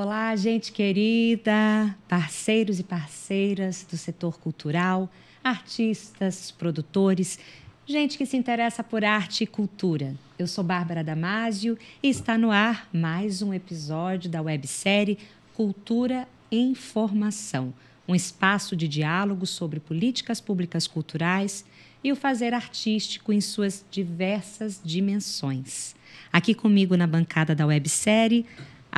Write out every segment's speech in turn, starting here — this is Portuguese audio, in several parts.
Olá, gente querida, parceiros e parceiras do setor cultural, artistas, produtores, gente que se interessa por arte e cultura. Eu sou Bárbara Damasio e está no ar mais um episódio da websérie Cultura em Formação, um espaço de diálogo sobre políticas públicas culturais e o fazer artístico em suas diversas dimensões. Aqui comigo na bancada da websérie,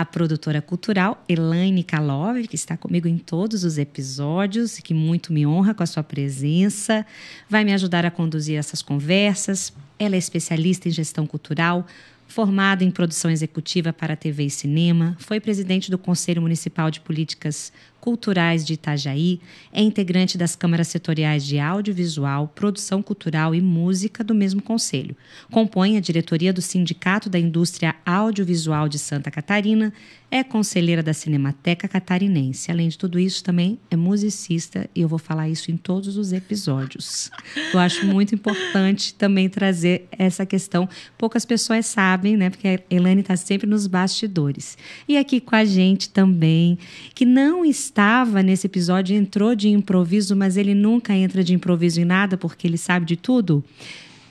a produtora cultural Elaine Kalov, que está comigo em todos os episódios e que muito me honra com a sua presença, vai me ajudar a conduzir essas conversas. Ela é especialista em gestão cultural, formada em produção executiva para TV e cinema, foi presidente do Conselho Municipal de Políticas Culturais de Itajaí, é integrante das câmaras setoriais de audiovisual, produção cultural e música do mesmo conselho. Compõe a diretoria do Sindicato da Indústria Audiovisual de Santa Catarina, é conselheira da Cinemateca Catarinense. Além de tudo isso, também é musicista e eu vou falar isso em todos os episódios. Eu acho muito importante também trazer essa questão. Poucas pessoas sabem, né? Porque a Elane está sempre nos bastidores. E aqui com a gente também, que não está estava nesse episódio entrou de improviso, mas ele nunca entra de improviso em nada porque ele sabe de tudo?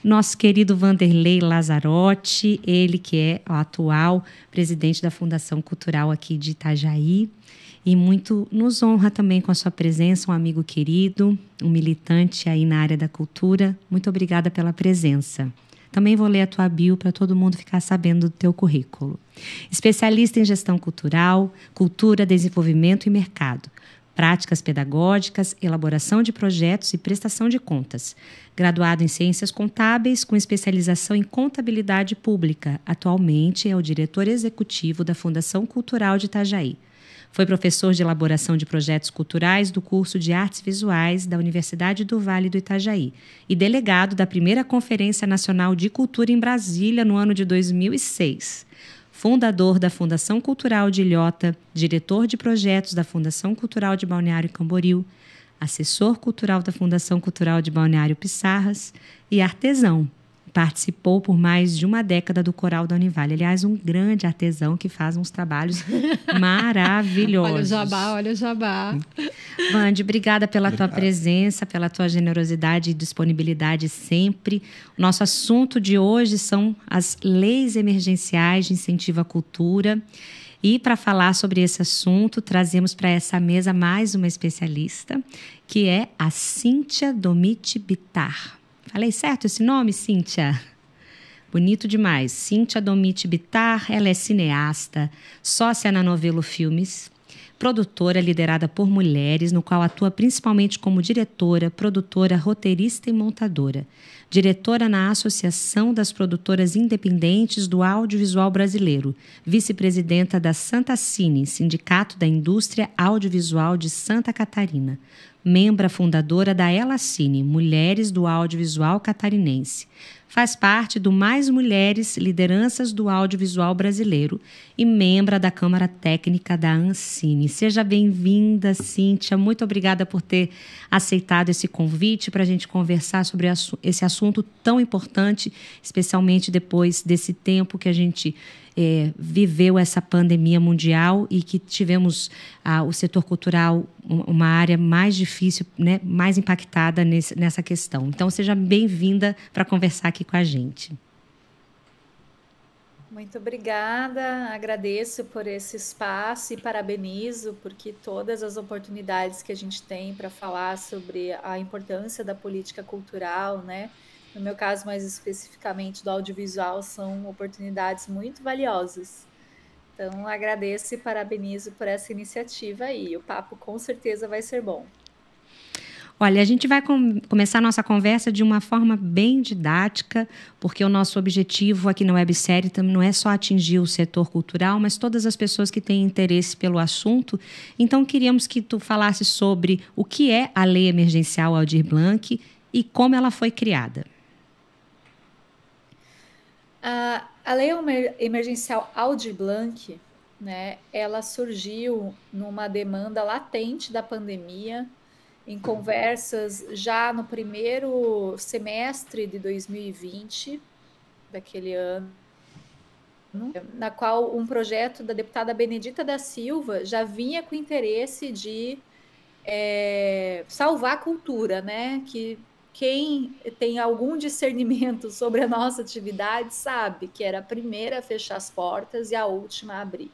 Nosso querido Vanderlei Lazarotti, ele que é o atual presidente da Fundação Cultural aqui de Itajaí. E muito nos honra também com a sua presença, um amigo querido, um militante aí na área da cultura. Muito obrigada pela presença. Também vou ler a tua bio para todo mundo ficar sabendo do teu currículo. Especialista em gestão cultural, cultura, desenvolvimento e mercado. Práticas pedagógicas, elaboração de projetos e prestação de contas. Graduado em Ciências Contábeis, com especialização em Contabilidade Pública. Atualmente é o diretor executivo da Fundação Cultural de Itajaí. Foi professor de elaboração de projetos culturais do curso de Artes Visuais da Universidade do Vale do Itajaí e delegado da primeira Conferência Nacional de Cultura em Brasília no ano de 2006 fundador da Fundação Cultural de Ilhota, diretor de projetos da Fundação Cultural de Balneário Camboriú, assessor cultural da Fundação Cultural de Balneário Pissarras e artesão. Participou por mais de uma década do Coral da Univale. Aliás, um grande artesão que faz uns trabalhos maravilhosos. olha o jabá, olha o jabá. Vande, obrigada pela tua presença, pela tua generosidade e disponibilidade sempre. O nosso assunto de hoje são as leis emergenciais de incentivo à cultura. E para falar sobre esse assunto, trazemos para essa mesa mais uma especialista, que é a Cíntia Domit Bitar. Falei certo esse nome, Cíntia? Bonito demais. Cíntia Domit Bitar, ela é cineasta, sócia na Novelo Filmes, produtora liderada por mulheres, no qual atua principalmente como diretora, produtora, roteirista e montadora. Diretora na Associação das Produtoras Independentes do Audiovisual Brasileiro, vice-presidenta da Santa Cine, Sindicato da Indústria Audiovisual de Santa Catarina membra fundadora da Ela Cine, Mulheres do Audiovisual Catarinense, faz parte do Mais Mulheres Lideranças do Audiovisual Brasileiro e membra da Câmara Técnica da Ancine. Seja bem-vinda, Cíntia. Muito obrigada por ter aceitado esse convite para a gente conversar sobre esse assunto tão importante, especialmente depois desse tempo que a gente é, viveu essa pandemia mundial e que tivemos ah, o setor cultural uma área mais difícil, né, mais impactada nesse, nessa questão. Então, seja bem-vinda para conversar aqui com a gente. Muito obrigada, agradeço por esse espaço e parabenizo porque todas as oportunidades que a gente tem para falar sobre a importância da política cultural, né, no meu caso mais especificamente do audiovisual, são oportunidades muito valiosas. Então, agradeço e parabenizo por essa iniciativa e O papo com certeza vai ser bom. Olha, a gente vai com começar nossa conversa de uma forma bem didática, porque o nosso objetivo aqui na websérie também não é só atingir o setor cultural, mas todas as pessoas que têm interesse pelo assunto. Então, queríamos que tu falasse sobre o que é a Lei Emergencial Aldir Blanc e como ela foi criada. A, a lei emergencial Aldir Blanc, né, ela surgiu numa demanda latente da pandemia, em conversas já no primeiro semestre de 2020, daquele ano, na qual um projeto da deputada Benedita da Silva já vinha com interesse de é, salvar a cultura, né? Que quem tem algum discernimento sobre a nossa atividade sabe que era a primeira a fechar as portas e a última a abrir.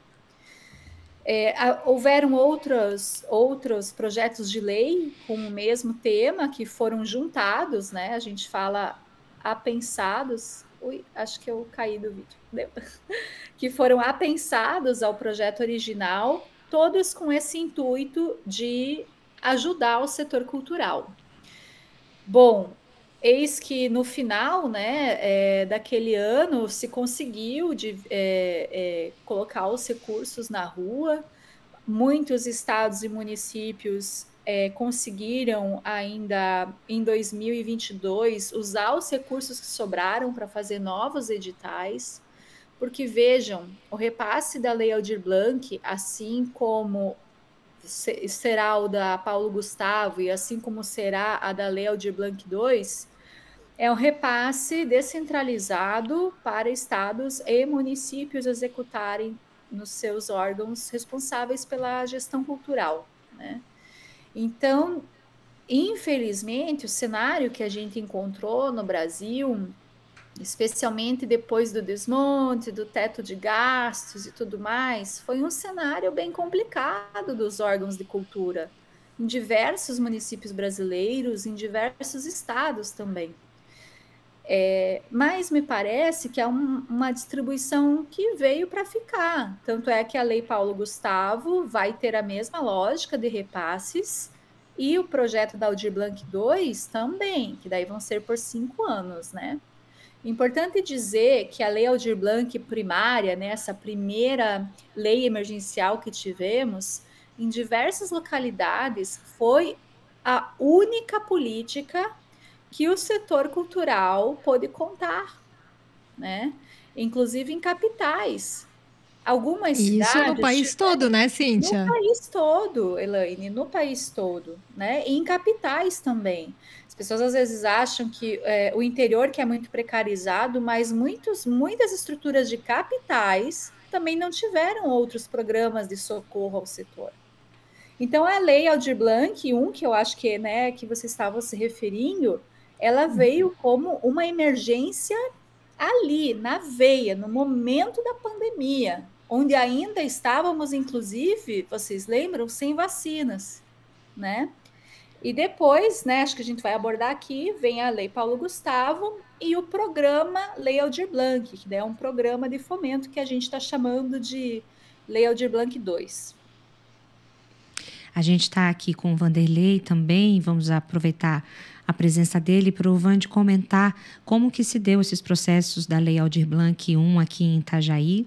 É, houveram outros, outros projetos de lei com o mesmo tema que foram juntados, né? A gente fala apensados. Ui, acho que eu caí do vídeo. Deu? Que foram apensados ao projeto original, todos com esse intuito de ajudar o setor cultural, Bom, eis que no final né, é, daquele ano se conseguiu de, é, é, colocar os recursos na rua, muitos estados e municípios é, conseguiram ainda em 2022 usar os recursos que sobraram para fazer novos editais, porque vejam, o repasse da Lei Aldir Blanc, assim como será o da Paulo Gustavo e assim como será a da Lei de Blanc II, é um repasse descentralizado para estados e municípios executarem nos seus órgãos responsáveis pela gestão cultural. Né? Então, infelizmente, o cenário que a gente encontrou no Brasil especialmente depois do desmonte, do teto de gastos e tudo mais, foi um cenário bem complicado dos órgãos de cultura em diversos municípios brasileiros, em diversos estados também. É, mas me parece que é um, uma distribuição que veio para ficar. Tanto é que a Lei Paulo Gustavo vai ter a mesma lógica de repasses e o projeto da Aldir Blanc 2 também, que daí vão ser por cinco anos, né? Importante dizer que a Lei Aldir Blanc primária, né, essa primeira lei emergencial que tivemos, em diversas localidades, foi a única política que o setor cultural pôde contar, né? Inclusive em capitais, Algumas Isso cidades. Isso no país todo, né, Cíntia? No país todo, Elaine, no país todo, né? E em capitais também. As pessoas às vezes acham que é, o interior que é muito precarizado, mas muitos, muitas estruturas de capitais também não tiveram outros programas de socorro ao setor. Então a lei Aldir Blanc, um que eu acho que né, que você estava se referindo, ela uhum. veio como uma emergência ali na veia, no momento da pandemia, onde ainda estávamos, inclusive, vocês lembram, sem vacinas, né? E depois, né, acho que a gente vai abordar aqui, vem a Lei Paulo Gustavo e o programa Lei Aldir Blanc, que é um programa de fomento que a gente está chamando de Lei Aldir Blanc 2. A gente está aqui com o Vanderlei também, vamos aproveitar a presença dele para o Vande comentar como que se deu esses processos da Lei Aldir Blanc 1 aqui em Itajaí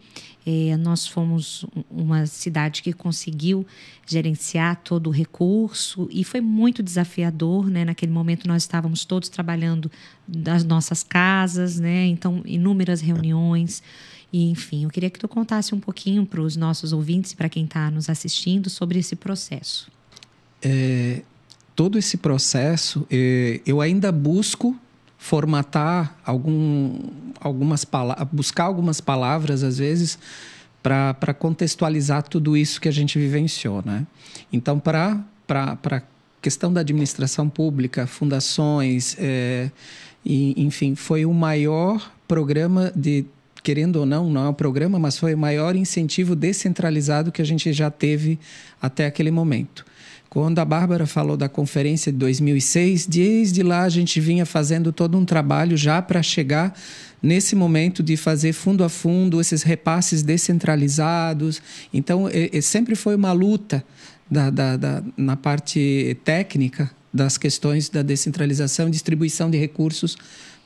é, nós fomos uma cidade que conseguiu gerenciar todo o recurso e foi muito desafiador, né? Naquele momento nós estávamos todos trabalhando das nossas casas, né? Então inúmeras reuniões e enfim, eu queria que tu contasse um pouquinho para os nossos ouvintes, para quem está nos assistindo, sobre esse processo. É, todo esse processo, é, eu ainda busco formatar algum, algumas palavras, buscar algumas palavras às vezes para contextualizar tudo isso que a gente vivenciou, né? Então, para a questão da administração pública, fundações, é, e, enfim, foi o maior programa de, querendo ou não, não é um programa, mas foi o maior incentivo descentralizado que a gente já teve até aquele momento. Quando a Bárbara falou da conferência de 2006, desde lá a gente vinha fazendo todo um trabalho já para chegar nesse momento de fazer fundo a fundo esses repasses descentralizados. Então, é, é, sempre foi uma luta da, da, da, na parte técnica das questões da descentralização e distribuição de recursos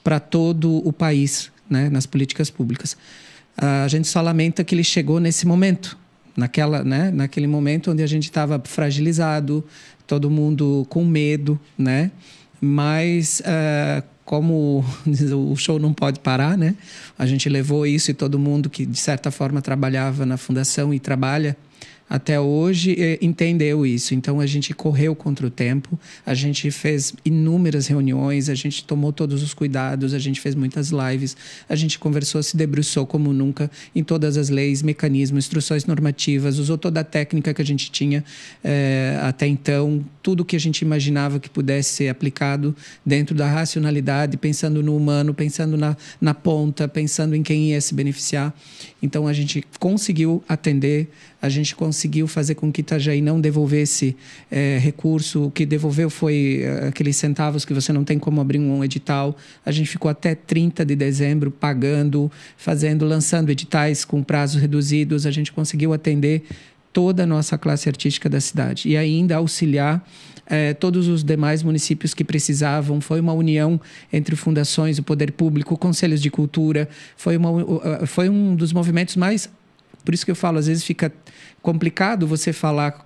para todo o país, né, nas políticas públicas. Ah, a gente só lamenta que ele chegou nesse momento, naquela, né, naquele momento onde a gente estava fragilizado, todo mundo com medo, né? Mas uh, como o show não pode parar, né? A gente levou isso e todo mundo que de certa forma trabalhava na fundação e trabalha até hoje entendeu isso. Então a gente correu contra o tempo, a gente fez inúmeras reuniões, a gente tomou todos os cuidados, a gente fez muitas lives, a gente conversou, se debruçou como nunca em todas as leis, mecanismos, instruções normativas, usou toda a técnica que a gente tinha é, até então, tudo que a gente imaginava que pudesse ser aplicado dentro da racionalidade, pensando no humano, pensando na, na ponta, pensando em quem ia se beneficiar. Então a gente conseguiu atender a gente conseguiu fazer com que Itajaí não devolvesse é, recurso. O que devolveu foi eh, aqueles centavos que você não tem como abrir um edital. A gente ficou até 30 de dezembro pagando, fazendo, lançando editais com prazos reduzidos. A gente conseguiu atender toda a nossa classe artística da cidade e ainda auxiliar eh, todos os demais municípios que precisavam. Foi uma união entre fundações, o poder público, conselhos de cultura. Foi, uma, foi um dos movimentos mais por isso que eu falo, às vezes fica complicado você falar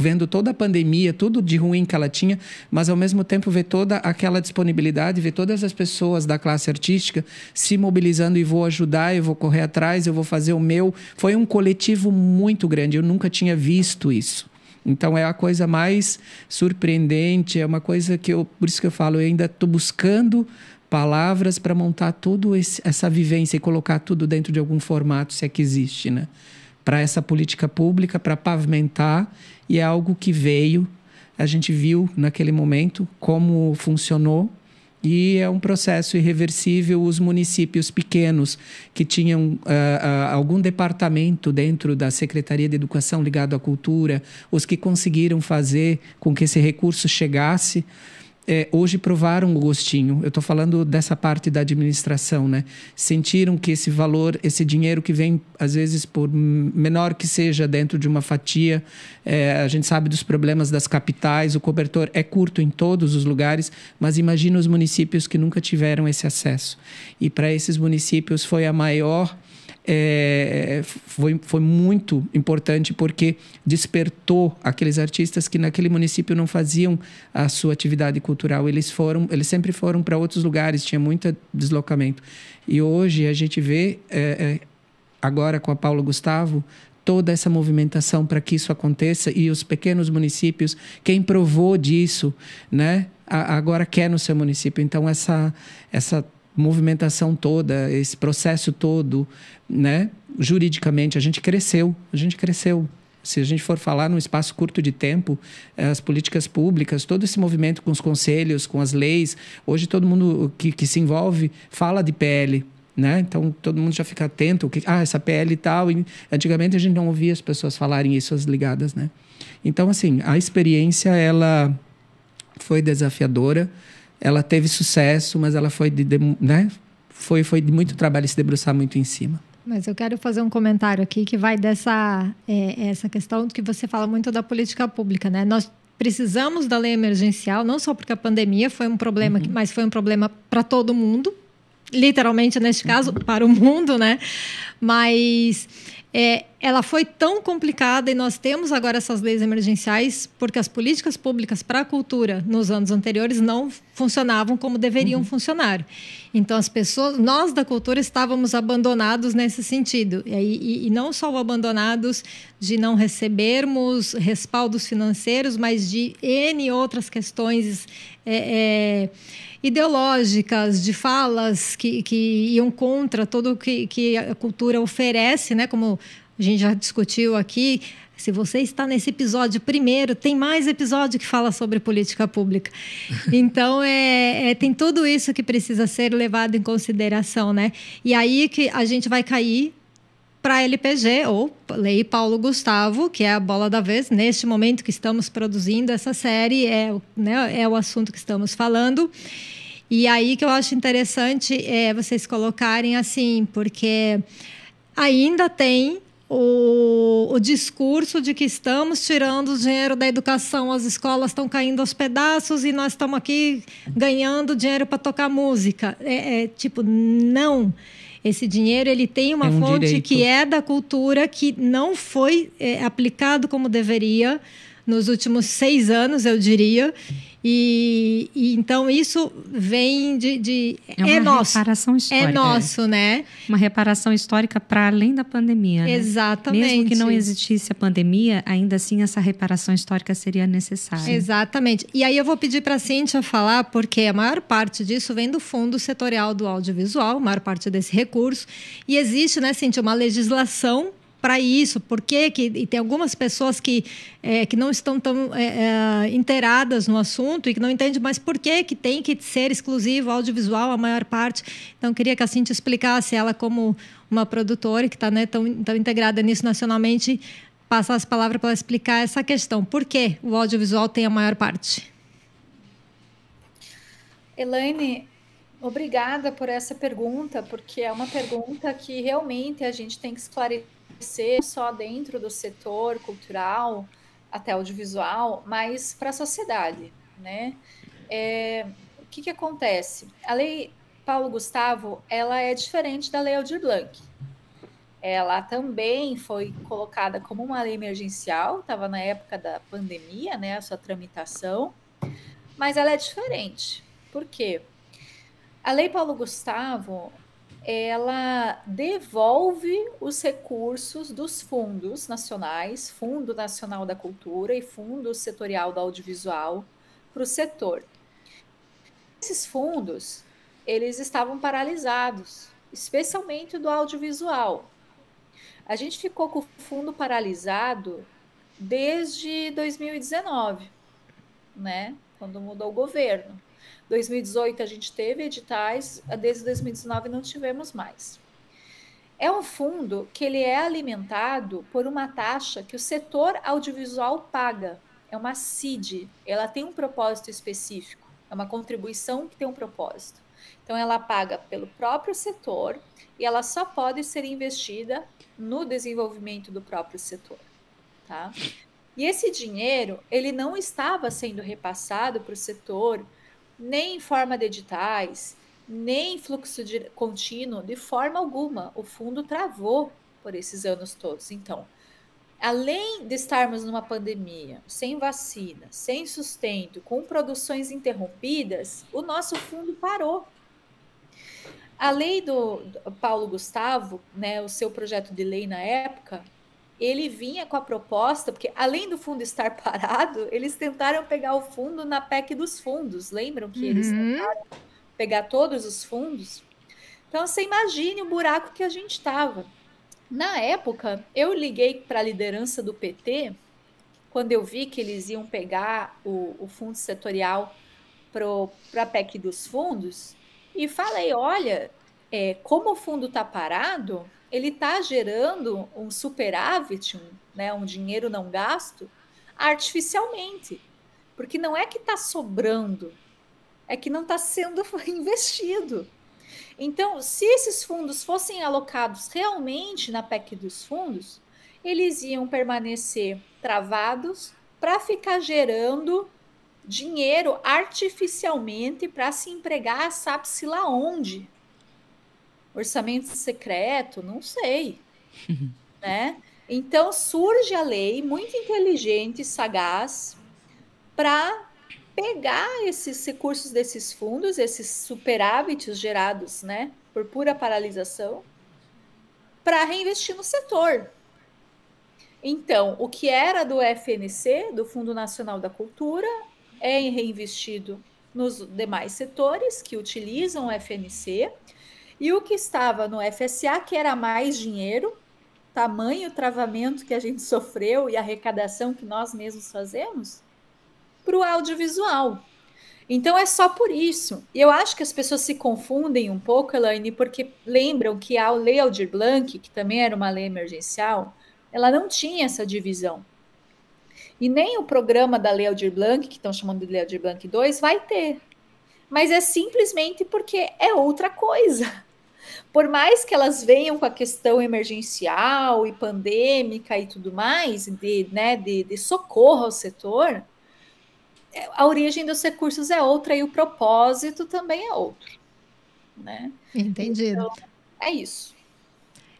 vendo toda a pandemia, tudo de ruim que ela tinha, mas ao mesmo tempo ver toda aquela disponibilidade, ver todas as pessoas da classe artística se mobilizando e vou ajudar, eu vou correr atrás, eu vou fazer o meu. Foi um coletivo muito grande, eu nunca tinha visto isso. Então é a coisa mais surpreendente, é uma coisa que eu, por isso que eu falo, eu ainda estou buscando palavras para montar toda essa vivência e colocar tudo dentro de algum formato, se é que existe, né? Para essa política pública, para pavimentar, e é algo que veio, a gente viu naquele momento como funcionou, e é um processo irreversível. Os municípios pequenos que tinham uh, uh, algum departamento dentro da Secretaria de Educação ligado à cultura, os que conseguiram fazer com que esse recurso chegasse, é, hoje provaram o gostinho. Eu estou falando dessa parte da administração, né? Sentiram que esse valor, esse dinheiro que vem, às vezes, por menor que seja dentro de uma fatia, é, a gente sabe dos problemas das capitais, o cobertor é curto em todos os lugares, mas imagina os municípios que nunca tiveram esse acesso. E para esses municípios foi a maior é, foi, foi muito importante porque despertou aqueles artistas que naquele município não faziam a sua atividade cultural. Eles foram, eles sempre foram para outros lugares, tinha muito deslocamento. E hoje a gente vê, é, é, agora com a Paula Gustavo, toda essa movimentação para que isso aconteça e os pequenos municípios, quem provou disso, né? A, agora quer no seu município. Então, essa, essa movimentação toda, esse processo todo, né? Juridicamente a gente cresceu, a gente cresceu. Se a gente for falar num espaço curto de tempo, eh, as políticas públicas, todo esse movimento com os conselhos, com as leis, hoje todo mundo que, que se envolve fala de PL, né? Então todo mundo já fica atento, que, ah, essa PL e tal. E antigamente a gente não ouvia as pessoas falarem isso as ligadas, né? Então assim, a experiência ela foi desafiadora ela teve sucesso, mas ela foi de, de, né? foi, foi de muito trabalho se debruçar muito em cima. Mas eu quero fazer um comentário aqui que vai dessa é, essa questão que você fala muito da política pública, né? Nós precisamos da lei emergencial, não só porque a pandemia foi um problema, uhum. mas foi um problema para todo mundo, literalmente neste caso para o mundo, né? Mas é, ela foi tão complicada e nós temos agora essas leis emergenciais porque as políticas públicas para a cultura nos anos anteriores não funcionavam como deveriam uhum. funcionar. Então as pessoas, nós da cultura estávamos abandonados nesse sentido e, e, e não só abandonados de não recebermos respaldos financeiros, mas de n outras questões. É, é, ideológicas, de falas que, que iam contra tudo que, que a cultura oferece, né? como a gente já discutiu aqui. Se você está nesse episódio primeiro, tem mais episódio que fala sobre política pública. Então, é, é, tem tudo isso que precisa ser levado em consideração, né? E aí que a gente vai cair para a LPG, ou Lei Paulo Gustavo, que é a bola da vez. Neste momento que estamos produzindo essa série, é, né, é o assunto que estamos falando. E aí que eu acho interessante é, vocês colocarem assim, porque ainda tem o, o, discurso de que estamos tirando o dinheiro da educação, as escolas estão caindo aos pedaços e nós estamos aqui ganhando dinheiro para tocar música. É, é, tipo, não. Esse dinheiro ele tem uma é um fonte direito. que é da cultura, que não foi é, aplicado como deveria nos últimos seis anos, eu diria. E, e, então isso vem de, de é, uma é nosso, reparação é histórica, é nosso, né? Uma reparação histórica para além da pandemia. Né? Exatamente. Mesmo que não existisse a pandemia, ainda assim essa reparação histórica seria necessária. Exatamente. E aí eu vou pedir para a Cíntia falar porque a maior parte disso vem do fundo setorial do audiovisual, a maior parte desse recurso e existe, né, Cíntia, uma legislação para isso? Por que, que tem algumas pessoas que, é, que não estão tão é, é, inteiradas no assunto e que não entendem mais por que, que tem que ser exclusivo audiovisual a maior parte. Então, queria que a Cintia explicasse, ela como uma produtora que está né, tão, tão integrada nisso nacionalmente, passar as palavras para explicar essa questão. Por que o audiovisual tem a maior parte? Elaine, obrigada por essa pergunta, porque é uma pergunta que realmente a gente tem que esclarecer ser só dentro do setor cultural, até audiovisual, mas para a sociedade, né? É, o que, que acontece? A lei Paulo Gustavo, ela é diferente da lei Aldir Blanc. Ela também foi colocada como uma lei emergencial, estava na época da pandemia, né, a sua tramitação, mas ela é diferente. Por quê? A lei Paulo Gustavo, ela devolve os recursos dos fundos nacionais, Fundo Nacional da Cultura e Fundo Setorial do Audiovisual, para o setor. Esses fundos, eles estavam paralisados, especialmente do audiovisual. A gente ficou com o fundo paralisado desde 2019, né, quando mudou o governo. 2018 a gente teve editais, desde 2019 não tivemos mais. É um fundo que ele é alimentado por uma taxa que o setor audiovisual paga. É uma CID, ela tem um propósito específico, é uma contribuição que tem um propósito. Então ela paga pelo próprio setor e ela só pode ser investida no desenvolvimento do próprio setor, tá? E esse dinheiro, ele não estava sendo repassado para o setor nem em forma de editais, nem em fluxo de, contínuo, de forma alguma. O fundo travou por esses anos todos. Então, além de estarmos numa pandemia, sem vacina, sem sustento, com produções interrompidas, o nosso fundo parou. A lei do Paulo Gustavo, né, o seu projeto de lei na época, ele vinha com a proposta, porque além do fundo estar parado, eles tentaram pegar o fundo na PEC dos fundos. Lembram que uhum. eles tentaram pegar todos os fundos? Então você imagine o buraco que a gente estava. Na época, eu liguei para a liderança do PT quando eu vi que eles iam pegar o, o fundo setorial para a PEC dos fundos e falei: olha, é, como o fundo está parado, ele está gerando um superávit, um, né, um dinheiro não gasto, artificialmente. Porque não é que está sobrando, é que não está sendo investido. Então, se esses fundos fossem alocados realmente na PEC dos fundos, eles iam permanecer travados para ficar gerando dinheiro artificialmente para se empregar, sabe-se lá onde orçamento secreto, não sei, uhum. né? Então surge a lei muito inteligente, sagaz, para pegar esses recursos desses fundos, esses superávites gerados, né, por pura paralisação, para reinvestir no setor. Então, o que era do FNC, do Fundo Nacional da Cultura, é reinvestido nos demais setores que utilizam o FNC e o que estava no FSA, que era mais dinheiro, tamanho travamento que a gente sofreu e arrecadação que nós mesmos fazemos, para o audiovisual. Então é só por isso. E Eu acho que as pessoas se confundem um pouco, Elaine, porque lembram que a Lei Aldir Blanc, que também era uma lei emergencial, ela não tinha essa divisão. E nem o programa da Lei Aldir Blanc, que estão chamando de Lei Aldir Blanc 2, vai ter. Mas é simplesmente porque é outra coisa. Por mais que elas venham com a questão emergencial e pandêmica e tudo mais, de, né, de, de socorro ao setor, é, a origem dos recursos é outra e o propósito também é outro. Né? Entendido. Então, é isso.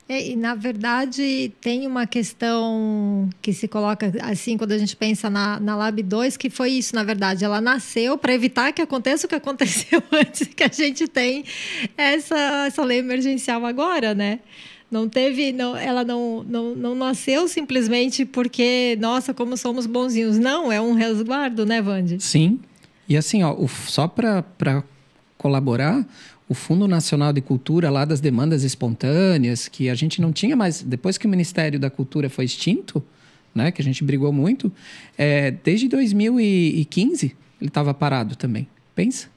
É, e, na verdade, tem uma questão que se coloca assim quando a gente pensa na, na Lab 2, que foi isso, na verdade. Ela nasceu para evitar que aconteça o que aconteceu antes, que a gente tem essa, essa lei emergencial agora, né? Não teve, não, ela não, não, não nasceu simplesmente porque, nossa, como somos bonzinhos. Não, é um resguardo, né, Vande? Sim. E assim, ó, o, só para colaborar, o Fundo Nacional de Cultura lá das demandas espontâneas, que a gente não tinha mais, depois que o Ministério da Cultura foi extinto, né, que a gente brigou muito, é, desde 2015 ele estava parado também. Pensa.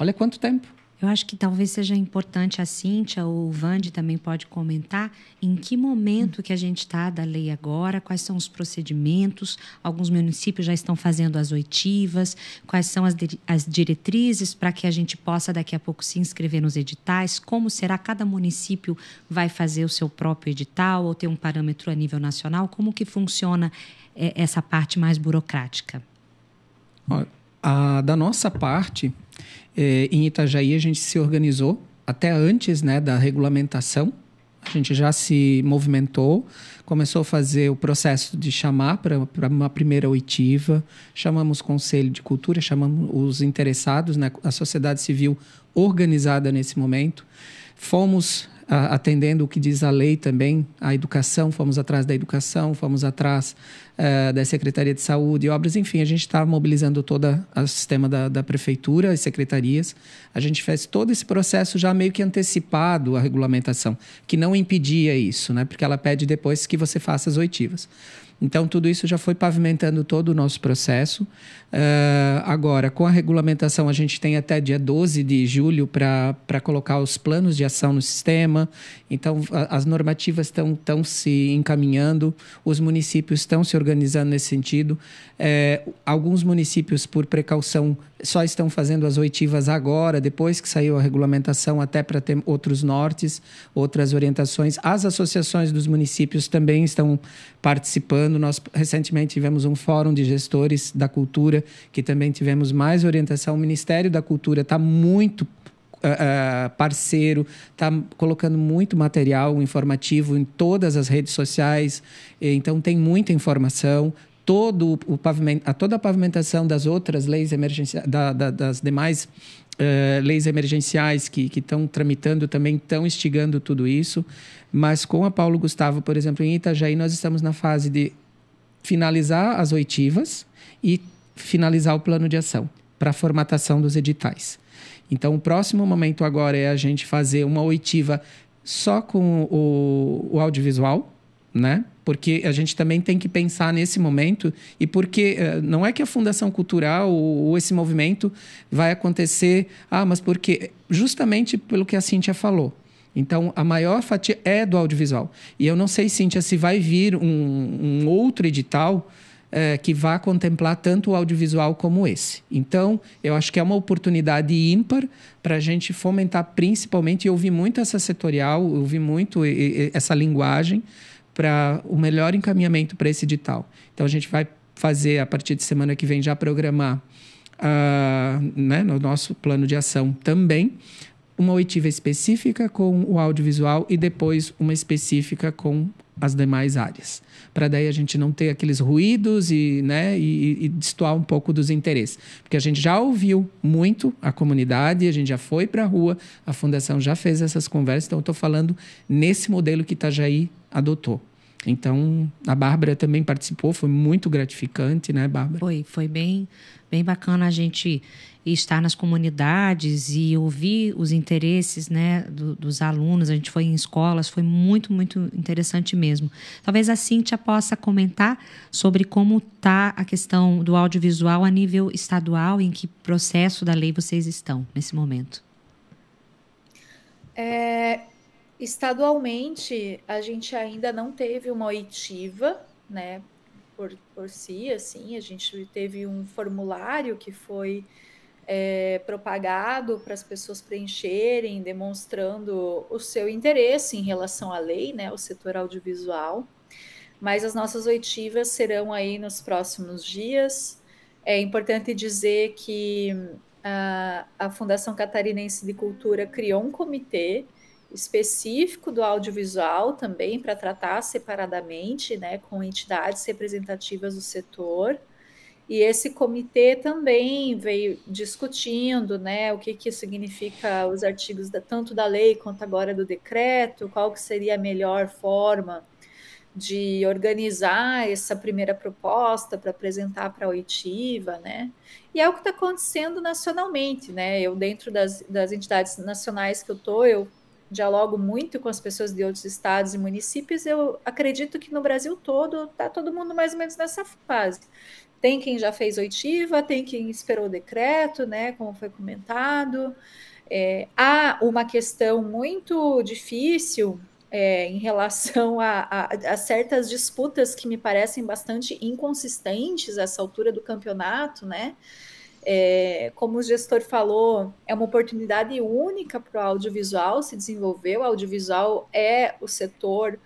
Olha quanto tempo. Eu acho que talvez seja importante a Cíntia ou o Vande também pode comentar em que momento que a gente está da lei agora, quais são os procedimentos, alguns municípios já estão fazendo as oitivas, quais são as, as diretrizes para que a gente possa daqui a pouco se inscrever nos editais, como será cada município vai fazer o seu próprio edital ou ter um parâmetro a nível nacional, como que funciona é, essa parte mais burocrática? Olha, a, da nossa parte, eh, em Itajaí a gente se organizou até antes né, da regulamentação. A gente já se movimentou, começou a fazer o processo de chamar para uma primeira oitiva, chamamos o Conselho de Cultura, chamamos os interessados, né, a sociedade civil organizada nesse momento. Fomos atendendo o que diz a lei também, a educação, fomos atrás da educação, fomos atrás uh, da Secretaria de Saúde, obras, enfim, a gente está mobilizando todo o sistema da, da prefeitura, as secretarias. A gente fez todo esse processo já meio que antecipado à regulamentação, que não impedia isso, né? porque ela pede depois que você faça as oitivas. Então, tudo isso já foi pavimentando todo o nosso processo. Uh, agora, com a regulamentação, a gente tem até dia 12 de julho para colocar os planos de ação no sistema. Então, a, as normativas estão se encaminhando, os municípios estão se organizando nesse sentido. É, alguns municípios, por precaução, só estão fazendo as oitivas agora, depois que saiu a regulamentação, até para ter outros nortes, outras orientações. As associações dos municípios também estão participando falando, nós recentemente tivemos um fórum de gestores da cultura, que também tivemos mais orientação. O Ministério da Cultura está muito Uh, parceiro, está colocando muito material informativo em todas as redes sociais, então tem muita informação. Todo o pavimento, toda a pavimentação das outras leis emergenciais, da, da, das demais eh, leis emergenciais que estão tramitando também estão instigando tudo isso. Mas com a Paulo Gustavo, por exemplo, em Itajaí, nós estamos na fase de finalizar as oitivas e finalizar o plano de ação para a formatação dos editais. Então, o próximo momento agora é a gente fazer uma oitiva só com o, o audiovisual, né? Porque a gente também tem que pensar nesse momento e porque eh, não é que a Fundação Cultural ou, ou esse movimento vai acontecer, ah, mas porque justamente pelo que a Cíntia falou. Então, a maior fatia é do audiovisual. E eu não sei, Cíntia, se vai vir um, um outro edital é, que vá contemplar tanto o audiovisual como esse. Então, eu acho que é uma oportunidade ímpar para a gente fomentar principalmente. Eu ouvi muito essa setorial, eu ouvi muito essa linguagem para o melhor encaminhamento para esse edital. Então a gente vai fazer a partir de semana que vem já programar uh, né, no nosso plano de ação também uma oitiva específica com o audiovisual e depois uma específica com as demais áreas. Para daí a gente não ter aqueles ruídos e, né, e, e destoar um pouco dos interesses. Porque a gente já ouviu muito a comunidade, a gente já foi para a rua, a fundação já fez essas conversas, então eu estou falando nesse modelo que Itajaí adotou. Então, a Bárbara também participou, foi muito gratificante, né, Bárbara? Foi, foi bem, bem bacana a gente e estar nas comunidades e ouvir os interesses né, do, dos alunos. A gente foi em escolas, foi muito, muito interessante mesmo. Talvez a Cíntia possa comentar sobre como está a questão do audiovisual a nível estadual, em que processo da lei vocês estão nesse momento. É, estadualmente, a gente ainda não teve uma oitiva, né, por, por si, assim, a gente teve um formulário que foi é, propagado para as pessoas preencherem, demonstrando o seu interesse em relação à lei, né, o setor audiovisual. Mas as nossas oitivas serão aí nos próximos dias. É importante dizer que a, a Fundação Catarinense de Cultura criou um comitê específico do audiovisual também para tratar separadamente, né, com entidades representativas do setor. E esse comitê também veio discutindo né, o que, que significa os artigos da, tanto da lei quanto agora do decreto, qual que seria a melhor forma de organizar essa primeira proposta para apresentar para a oitiva, né? E é o que está acontecendo nacionalmente, né? Eu, dentro das, das entidades nacionais que eu estou, eu dialogo muito com as pessoas de outros estados e municípios, eu acredito que no Brasil todo está todo mundo mais ou menos nessa fase. Tem quem já fez oitiva, tem quem esperou o decreto, né, como foi comentado. É, há uma questão muito difícil é, em relação a, a, a, certas disputas que me parecem bastante inconsistentes a essa altura do campeonato, né? É, como o gestor falou, é uma oportunidade única para o audiovisual se desenvolver. O audiovisual é o setor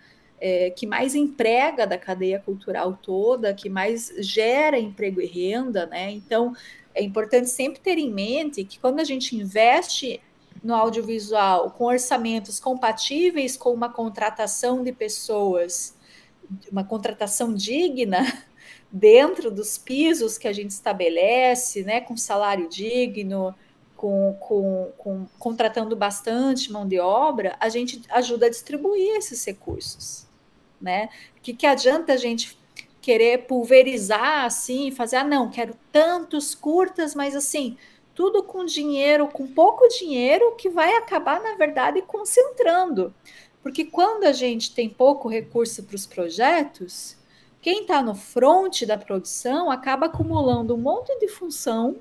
é, que mais emprega da cadeia cultural toda, que mais gera emprego e renda, né? Então é importante sempre ter em mente que quando a gente investe no audiovisual com orçamentos compatíveis com uma contratação de pessoas, uma contratação digna, dentro dos pisos que a gente estabelece, né, com salário digno, com, com, com, contratando bastante mão de obra, a gente ajuda a distribuir esses recursos né? Que que adianta a gente querer pulverizar assim, fazer, ah, não, quero tantos curtas, mas assim, tudo com dinheiro, com pouco dinheiro, que vai acabar, na verdade, concentrando. Porque quando a gente tem pouco recurso para os projetos, quem está no fronte da produção acaba acumulando um monte de função,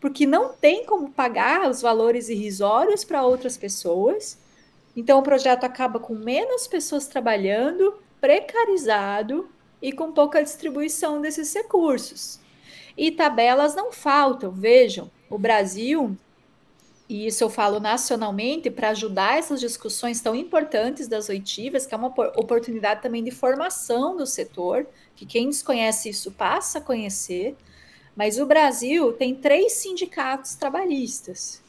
porque não tem como pagar os valores irrisórios para outras pessoas. Então o projeto acaba com menos pessoas trabalhando, precarizado e com pouca distribuição desses recursos. E tabelas não faltam, vejam, o Brasil, e isso eu falo nacionalmente, para ajudar essas discussões tão importantes das oitivas, que é uma oportunidade também de formação do setor, que quem desconhece isso passa a conhecer, mas o Brasil tem três sindicatos trabalhistas,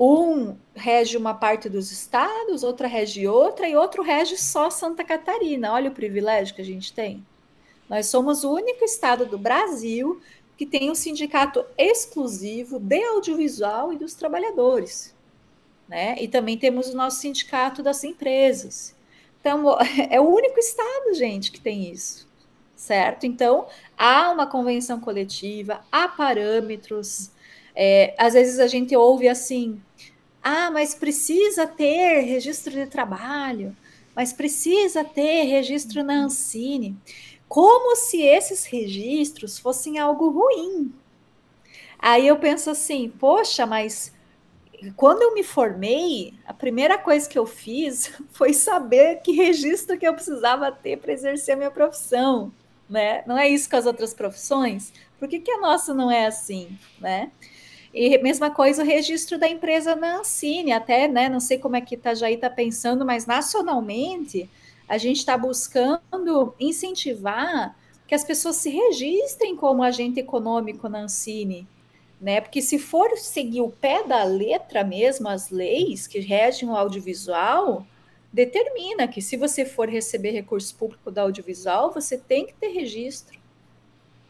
um rege uma parte dos estados, outra rege outra, e outro rege só Santa Catarina. Olha o privilégio que a gente tem. Nós somos o único estado do Brasil que tem um sindicato exclusivo de audiovisual e dos trabalhadores. Né? E também temos o nosso sindicato das empresas. Então, é o único estado, gente, que tem isso, certo? Então, há uma convenção coletiva, há parâmetros, é, às vezes a gente ouve assim: ah, mas precisa ter registro de trabalho, mas precisa ter registro na Ancine. Como se esses registros fossem algo ruim. Aí eu penso assim: poxa, mas quando eu me formei, a primeira coisa que eu fiz foi saber que registro que eu precisava ter para exercer a minha profissão, né? Não é isso com as outras profissões? Por que, que a nossa não é assim, né? E mesma coisa o registro da empresa na Ancine, até, né? Não sei como é que Itajaí está tá pensando, mas nacionalmente a gente está buscando incentivar que as pessoas se registrem como agente econômico na Ancine. Né? Porque se for seguir o pé da letra mesmo, as leis que regem o audiovisual, determina que se você for receber recurso público do audiovisual, você tem que ter registro.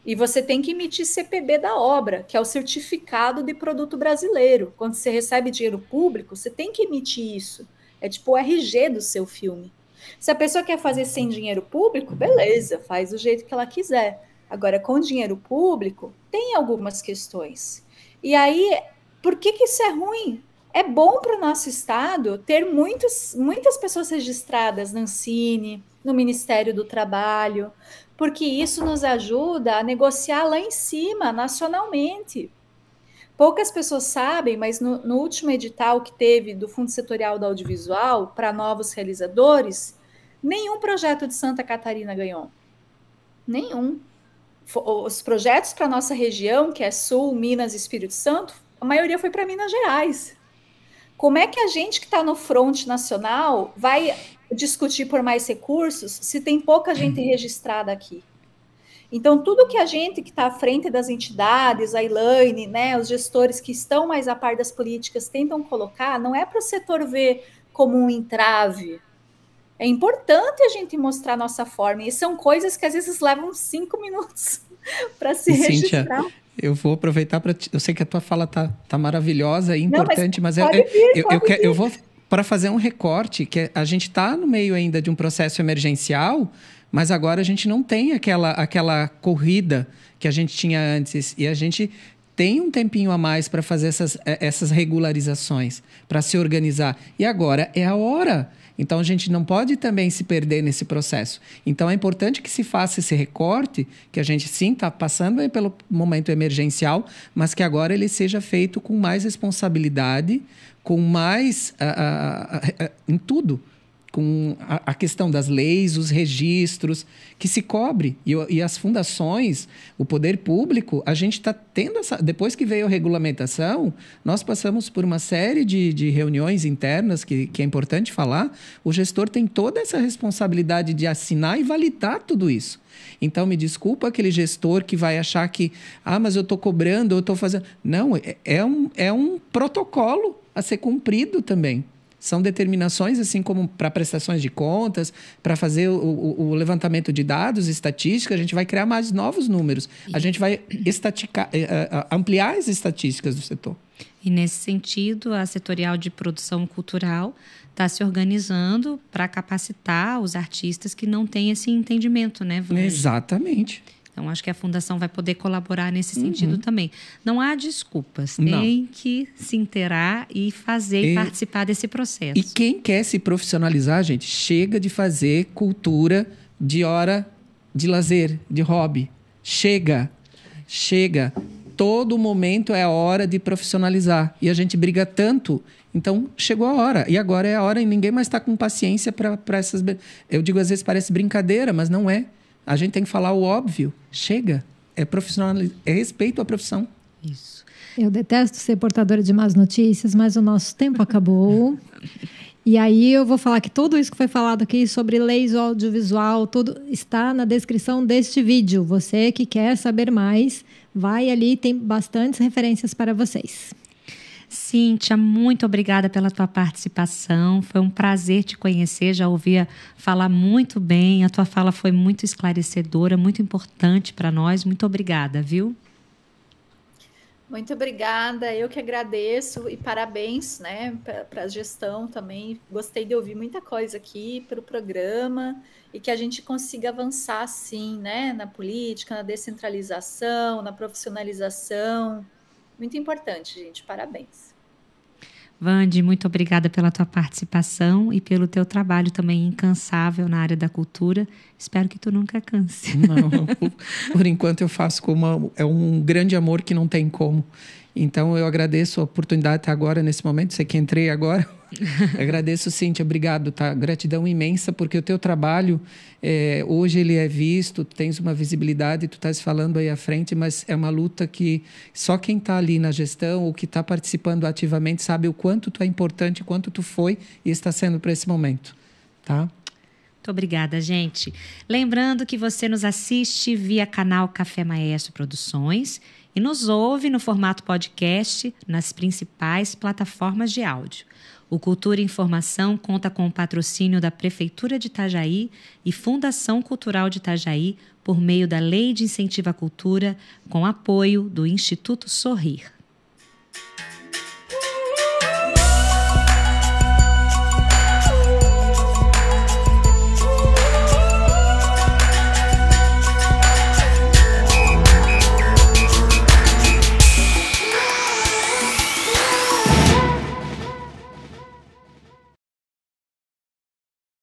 E você tem que emitir CPB da obra, que é o certificado de produto brasileiro. Quando você recebe dinheiro público, você tem que emitir isso. É tipo o RG do seu filme. Se a pessoa quer fazer sem uhum. dinheiro público, beleza, faz do jeito que ela quiser. Agora, com dinheiro público, tem algumas questões. E aí, por que, que isso é ruim? É bom para o nosso Estado ter muitos, muitas pessoas registradas no Ancine, no Ministério do Trabalho, porque isso nos ajuda a negociar lá em cima, nacionalmente. Poucas pessoas sabem, mas no, no último edital que teve do Fundo Setorial do Audiovisual para novos realizadores, nenhum projeto de Santa Catarina ganhou. Nenhum. Os projetos para nossa região, que é Sul, Minas e Espírito Santo, a maioria foi para Minas Gerais. Como é que a gente que está no fronte nacional vai discutir por mais recursos se tem pouca gente uhum. registrada aqui. Então, tudo que a gente que está à frente das entidades, a Elaine, né, os gestores que estão mais a par das políticas tentam colocar, não é para o setor ver como um entrave. É importante a gente mostrar a nossa forma, e são coisas que às vezes levam cinco minutos para se Cíntia, registrar. Eu vou aproveitar para. Eu sei que a tua fala tá, tá maravilhosa e importante, não, mas, mas é, vir, eu, eu, eu vou para fazer um recorte que a gente está no meio ainda de um processo emergencial, mas agora a gente não tem aquela, aquela corrida que a gente tinha antes e a gente tem um tempinho a mais para fazer essas, eh, essas regularizações, para se organizar. E agora é a hora. Então a gente não pode também se perder nesse processo. Então é importante que se faça esse recorte, que a gente sim está passando pelo momento emergencial, mas que agora ele seja feito com mais responsabilidade, com mais a, a, a, em tudo, com a, questão das leis, os registros, que se cobre. E, e as fundações, o poder público, a gente está tendo essa. Depois que veio a regulamentação, nós passamos por uma série de, de reuniões internas, que, que é importante falar. O gestor tem toda essa responsabilidade de assinar e validar tudo isso. Então, me desculpa aquele gestor que vai achar que, ah, mas eu estou cobrando, eu estou fazendo. Não, é, é, um, é um protocolo a ser cumprido também. São determinações, assim como para prestações de contas, para fazer o, o, o, levantamento de dados, estatísticas a gente vai criar mais novos números. E... A gente vai eh, eh, ampliar as estatísticas do setor. E nesse sentido, a setorial de produção cultural está se organizando para capacitar os artistas que não têm esse entendimento, né? Vânia? Exatamente. Exatamente. Então, acho que a fundação vai poder colaborar nesse uhum. sentido uhum. também. Não há desculpas, Não. tem que se inteirar e fazer e, e participar desse processo. E quem quer se profissionalizar, gente, chega de fazer cultura de hora de lazer, de hobby. Chega, chega. Todo momento é a hora de profissionalizar. E a gente briga tanto, então chegou a hora. E agora é a hora e ninguém mais está com paciência para essas. Eu digo, às vezes parece brincadeira, mas não é. A gente tem que falar o óbvio. Chega. É, profissional, é respeito à profissão. Isso. Eu detesto ser portadora de más notícias, mas o nosso tempo acabou. E aí eu vou falar que tudo isso que foi falado aqui sobre leis audiovisual, tudo está na descrição deste vídeo. Você que quer saber mais, vai ali, tem bastantes referências para vocês. Cíntia, muito obrigada pela tua participação. Foi um prazer te conhecer. Já ouvia falar muito bem. A tua fala foi muito esclarecedora, muito importante para nós. Muito obrigada, viu? Muito obrigada, eu que agradeço e parabéns, né, para a gestão também. Gostei de ouvir muita coisa aqui para o programa e que a gente consiga avançar sim, né, na política, na descentralização, na profissionalização, muito importante, gente. Parabéns. Vande, muito obrigada pela tua participação e pelo teu trabalho também incansável na área da cultura. Espero que tu nunca canse. Não, por, enquanto eu faço com uma, é um grande amor que não tem como. Então eu agradeço a oportunidade até agora nesse momento, sei que entrei agora Agradeço, Cíntia. Obrigado, tá? Gratidão imensa, porque o teu trabalho, é, hoje ele é visto, tens uma visibilidade, tu estás falando aí à frente, mas é uma luta que só quem está ali na gestão ou que está participando ativamente sabe o quanto tu é importante, quanto tu foi e está sendo para esse momento, tá? Muito obrigada, gente. Lembrando que você nos assiste via canal Café Maestro Produções e nos ouve no formato podcast nas principais plataformas de áudio. O Cultura e Informação conta com o patrocínio da Prefeitura de Itajaí e Fundação Cultural de Itajaí por meio da Lei de Incentivo à Cultura, com apoio do Instituto Sorrir.